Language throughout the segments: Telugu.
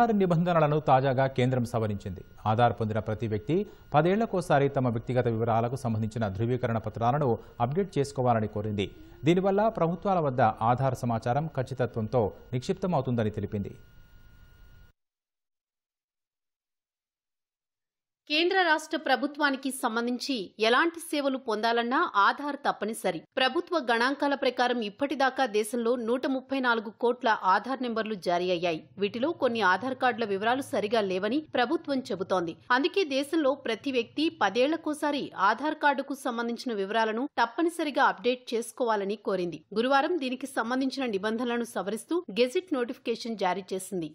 ఆధార్ నిబంధనలను తాజాగా కేంద్రం సవరించింది ఆధార్ పొందిన ప్రతి వ్యక్తి పదేళ్లకోసారి తమ వ్యక్తిగత వివరాలకు సంబంధించిన ధృవీకరణ పత్రాలను అప్డేట్ చేసుకోవాలని కోరింది దీనివల్ల ప్రభుత్వాల వద్ద ఆధార్ సమాచారం ఖచ్చితత్వంతో నిక్షిప్తమవుతుందని తెలిపింది కేంద్ర రాష్ట్ర ప్రభుత్వానికి సంబంధించి ఎలాంటి సేవలు పొందాలన్నా ఆధార్ తప్పనిసరి ప్రభుత్వ గణాంకాల ప్రకారం ఇప్పటిదాకా దేశంలో నూట ముప్పై నాలుగు కోట్ల ఆధార్ నెంబర్లు జారీ అయ్యాయి వీటిలో కొన్ని ఆధార్ కార్డుల వివరాలు సరిగా లేవని ప్రభుత్వం చెబుతోంది అందుకే దేశంలో ప్రతి వ్యక్తి పదేళ్లకోసారి ఆధార్ కార్డుకు సంబంధించిన వివరాలను తప్పనిసరిగా అప్డేట్ చేసుకోవాలని కోరింది గురువారం దీనికి సంబంధించిన నిబంధనలను సవరిస్తూ గెజిట్ నోటిఫికేషన్ జారీ చేసింది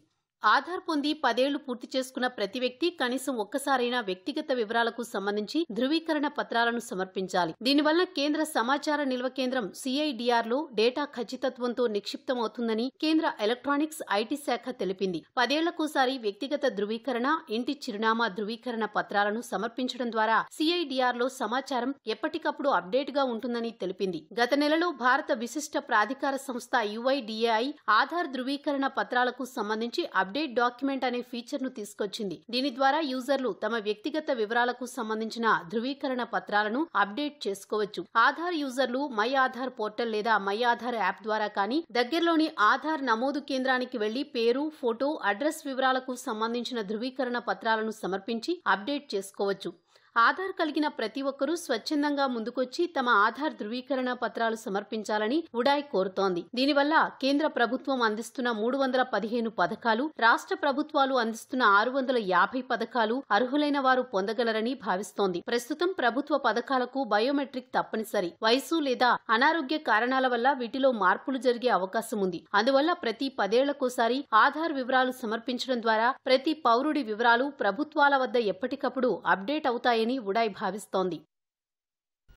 ఆధార్ పొంది పదేళ్లు పూర్తి చేసుకున్న ప్రతి వ్యక్తి కనీసం ఒక్కసారైనా వ్యక్తిగత వివరాలకు సంబంధించి ధృవీకరణ పత్రాలను సమర్పించాలి దీనివల్ల కేంద్ర సమాచార నిల్వ కేంద్రం సిఐడిఆర్ లో డేటా ఖచ్చితత్వంతో నిక్షిప్తమవుతుందని కేంద్ర ఎలక్ట్రానిక్స్ ఐటీ శాఖ తెలిపింది పదేళ్లకోసారి వ్యక్తిగత ధృవీకరణ ఇంటి చిరునామా ధృవీకరణ పత్రాలను సమర్పించడం ద్వారా సిఐడిఆర్ లో సమాచారం ఎప్పటికప్పుడు అప్డేట్ గా ఉంటుందని తెలిపింది గత నెలలో భారత విశిష్ట ప్రాధికార సంస్థ యుఐడిఏఐ ఆధార్ ధృవీకరణ పత్రాలకు సంబంధించి అప్డేట్ డాక్యుమెంట్ అనే ఫీచర్ ను తీసుకొచ్చింది దీని ద్వారా యూజర్లు తమ వ్యక్తిగత వివరాలకు సంబంధించిన ధృవీకరణ పత్రాలను అప్డేట్ చేసుకోవచ్చు ఆధార్ యూజర్లు మై ఆధార్ పోర్టల్ లేదా మై ఆధార్ యాప్ ద్వారా కానీ దగ్గరలోని ఆధార్ నమోదు కేంద్రానికి వెళ్లి పేరు ఫోటో అడ్రస్ వివరాలకు సంబంధించిన ధృవీకరణ పత్రాలను సమర్పించి అప్డేట్ చేసుకోవచ్చు ఆధార్ కలిగిన ప్రతి ఒక్కరూ స్వచ్ఛందంగా ముందుకొచ్చి తమ ఆధార్ ధృవీకరణ పత్రాలు సమర్పించాలని ఉడాయ్ కోరుతోంది దీనివల్ల కేంద్ర ప్రభుత్వం అందిస్తున్న మూడు వందల పదిహేను పథకాలు రాష్ట్ర ప్రభుత్వాలు అందిస్తున్న ఆరు వందల యాభై పథకాలు అర్హులైన వారు పొందగలరని భావిస్తోంది ప్రస్తుతం ప్రభుత్వ పథకాలకు బయోమెట్రిక్ తప్పనిసరి వయసు లేదా అనారోగ్య కారణాల వల్ల వీటిలో మార్పులు జరిగే అవకాశం ఉంది అందువల్ల ప్రతి పదేళ్లకోసారి ఆధార్ వివరాలు సమర్పించడం ద్వారా ప్రతి పౌరుడి వివరాలు ప్రభుత్వాల వద్ద ఎప్పటికప్పుడు అప్డేట్ అవుతాయని స్థాయిని ఉడాయ్ భావిస్తోంది